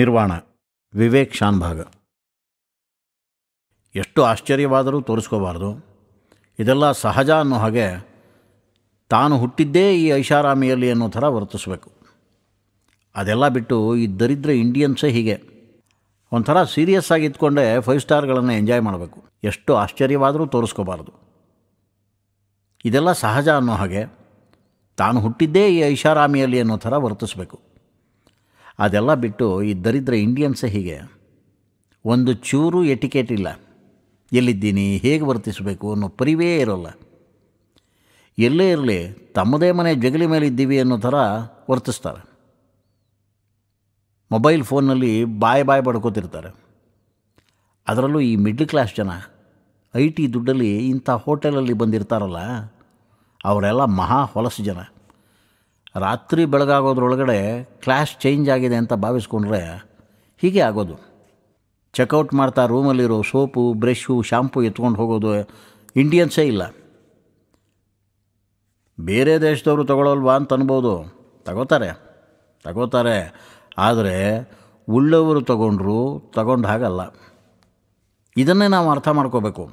ನಿರ್ವಾಣ ವಿವೇಕ್ ಶಾನ್ಭಾಗ ಎಷ್ಟು ಆಶ್ಚರ್ಯವಾದರೂ ತೋರಿಸ್ಕೋಬಾರ್ದು ಇದೆಲ್ಲ ಸಹಜ ಅನ್ನೋ ಹಾಗೆ ತಾನು ಹುಟ್ಟಿದ್ದೇ ಈ ಐಷಾರಾಮಿಯಲ್ಲಿ ಅನ್ನೋ ಥರ ವರ್ತಿಸ್ಬೇಕು ಅದೆಲ್ಲ ಬಿಟ್ಟು ಈ ದರಿದ್ರ ಇಂಡಿಯನ್ಸೇ ಹೀಗೆ ಒಂಥರ ಸೀರಿಯಸ್ ಆಗಿ ಇದ್ಕೊಂಡೆ ಫೈವ್ ಸ್ಟಾರ್ಗಳನ್ನು ಎಂಜಾಯ್ ಮಾಡಬೇಕು ಎಷ್ಟು ಆಶ್ಚರ್ಯವಾದರೂ ತೋರಿಸ್ಕೋಬಾರ್ದು ಇದೆಲ್ಲ ಸಹಜ ಅನ್ನೋ ಹಾಗೆ ತಾನು ಹುಟ್ಟಿದ್ದೇ ಈ ಐಷಾರಾಮಿಯಲ್ಲಿ ಅನ್ನೋ ಥರ ವರ್ತಿಸ್ಬೇಕು ಅದೆಲ್ಲ ಬಿಟ್ಟು ಈ ದರಿದ್ರ ಇಂಡಿಯನ್ಸೇ ಹೀಗೆ ಒಂದು ಚೂರು ಎಟಿಕೆಟ್ ಇಲ್ಲ ಎಲ್ಲಿದ್ದೀನಿ ಹೇಗೆ ವರ್ತಿಸಬೇಕು ಅನ್ನೋ ಪರಿವೇ ಇರೋಲ್ಲ ಎಲ್ಲೇ ಇರಲಿ ತಮ್ಮದೇ ಮನೆ ಜಗಲಿ ಮೇಲೆ ಇದ್ದೀವಿ ಅನ್ನೋ ಥರ ವರ್ತಿಸ್ತಾರೆ ಮೊಬೈಲ್ ಫೋನಲ್ಲಿ ಬಾಯ್ ಬಾಯ್ ಬಡ್ಕೋತಿರ್ತಾರೆ ಅದರಲ್ಲೂ ಈ ಮಿಡ್ಲ್ ಕ್ಲಾಸ್ ಜನ ಐ ಟಿ ದುಡ್ಡಲ್ಲಿ ಇಂಥ ಹೋಟೆಲಲ್ಲಿ ಬಂದಿರ್ತಾರಲ್ಲ ಅವರೆಲ್ಲ ಮಹಾ ಹೊಲಸು ಜನ ರಾತ್ರಿ ಬೆಳಗಾಗೋದ್ರೊಳಗಡೆ ಕ್ಲಾಸ್ ಚೇಂಜ್ ಆಗಿದೆ ಅಂತ ಭಾವಿಸ್ಕೊಂಡ್ರೆ ಹೀಗೆ ಆಗೋದು ಚೆಕ್ಔಟ್ ಮಾಡ್ತಾ ರೂಮಲ್ಲಿರೋ ಸೋಪು ಬ್ರಷು ಶಾಂಪು ಎತ್ಕೊಂಡು ಹೋಗೋದು ಇಂಡಿಯನ್ಸೇ ಇಲ್ಲ ಬೇರೆ ದೇಶದವರು ತಗೊಳ್ಳಲ್ವಾ ಅಂತ ಅನ್ಬೋದು ತಗೋತಾರೆ ತಗೋತಾರೆ ಆದರೆ ಉಳ್ಳವರು ತಗೊಂಡ್ರು ತಗೊಂಡ ಹಾಗಲ್ಲ ಇದನ್ನೇ ನಾವು ಅರ್ಥ ಮಾಡ್ಕೋಬೇಕು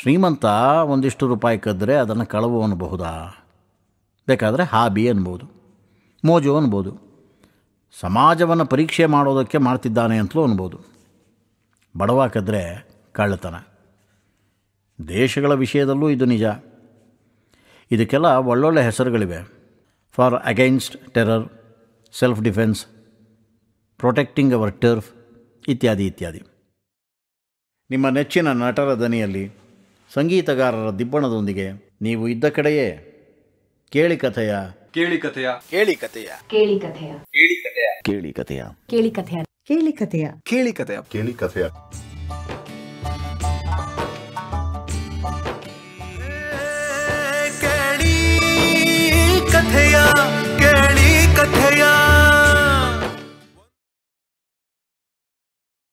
ಶ್ರೀಮಂತ ಒಂದಿಷ್ಟು ರೂಪಾಯಿ ಕದ್ದರೆ ಅದನ್ನು ಕಳವು ಅನ್ನಬಹುದಾ ಬೇಕಾದರೆ ಹಾಬಿ ಅನ್ಬೋದು ಮೋಜು ಅನ್ಬೋದು ಸಮಾಜವನ್ನು ಪರೀಕ್ಷೆ ಮಾಡೋದಕ್ಕೆ ಮಾಡ್ತಿದ್ದಾನೆ ಅಂತಲೂ ಅನ್ಬೋದು ಬಡವಾಕದ್ರೆ ಕಳ್ಳತನ ದೇಶಗಳ ವಿಷಯದಲ್ಲೂ ಇದು ನಿಜ ಇದಕ್ಕೆಲ್ಲ ಒಳ್ಳೊಳ್ಳೆ ಹೆಸರುಗಳಿವೆ for against terror self defence protecting our turf ಇತ್ಯಾದಿ ಇತ್ಯಾದಿ ನಿಮ್ಮ ನೆಚ್ಚಿನ ನಟರ ದನಿಯಲ್ಲಿ ಸಂಗೀತಗಾರರ ದಿಬ್ಬಣದೊಂದಿಗೆ ನೀವು ಇದ್ದ ಕಡೆಯೇ ಕೇಳಿ ಕಥೆಯ ಕೇಳಿ ಕಥೆಯ ಕೇಳಿ ಕಥೆಯ ಕೇಳಿ ಕಥೆಯ ಕೇಳಿ ಕಥೆಯ ಕೇಳಿ ಕಥೆಯ ಕೇಳಿ ಕಥೆಯ ಕೇಳಿ ಕಥೆಯ ಕೇಳಿ ಕಥೆಯ ಕೇಳಿ ಕಥೆಯ